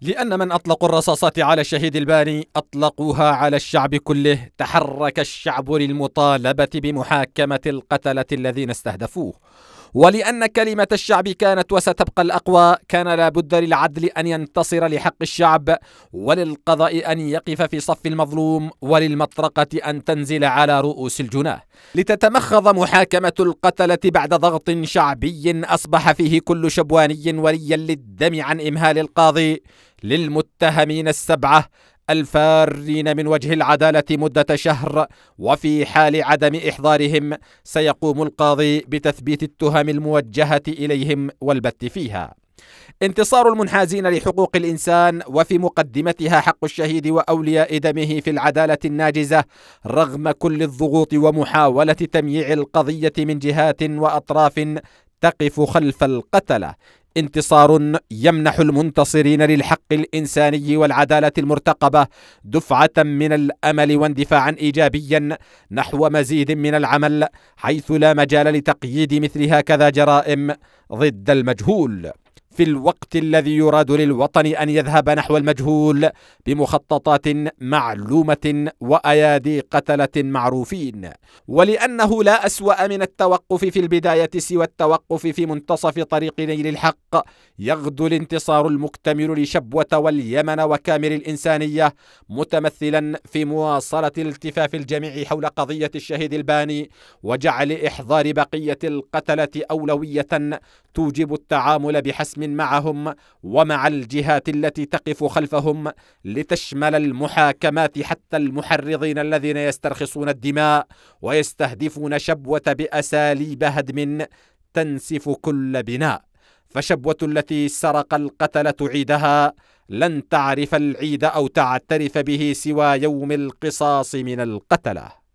لأن من أطلقوا الرصاصات على الشهيد الباني أطلقوها على الشعب كله تحرك الشعب للمطالبة بمحاكمة القتلة الذين استهدفوه ولأن كلمة الشعب كانت وستبقى الأقوى كان لابد للعدل أن ينتصر لحق الشعب وللقضاء أن يقف في صف المظلوم وللمطرقة أن تنزل على رؤوس الجناه لتتمخض محاكمة القتلة بعد ضغط شعبي أصبح فيه كل شبواني وليا للدم عن إمهال القاضي للمتهمين السبعة الفارين من وجه العدالة مدة شهر وفي حال عدم إحضارهم سيقوم القاضي بتثبيت التهم الموجهة إليهم والبت فيها انتصار المنحازين لحقوق الانسان وفي مقدمتها حق الشهيد واولياء دمه في العداله الناجزه رغم كل الضغوط ومحاوله تمييع القضيه من جهات واطراف تقف خلف القتله انتصار يمنح المنتصرين للحق الانساني والعداله المرتقبه دفعه من الامل واندفاعا ايجابيا نحو مزيد من العمل حيث لا مجال لتقييد مثل هكذا جرائم ضد المجهول في الوقت الذي يراد للوطن ان يذهب نحو المجهول بمخططات معلومه وايادي قتله معروفين ولانه لا اسوا من التوقف في البدايه سوى التوقف في منتصف طريق نيل الحق يغدو الانتصار المكتمل لشبوه واليمن وكامل الانسانيه متمثلا في مواصله التفاف الجميع حول قضيه الشهيد الباني وجعل احضار بقيه القتله اولويه توجب التعامل بحسم معهم ومع الجهات التي تقف خلفهم لتشمل المحاكمات حتى المحرضين الذين يسترخصون الدماء ويستهدفون شبوه باساليب هدم تنسف كل بناء فشبوه التي سرق القتله عيدها لن تعرف العيد او تعترف به سوى يوم القصاص من القتله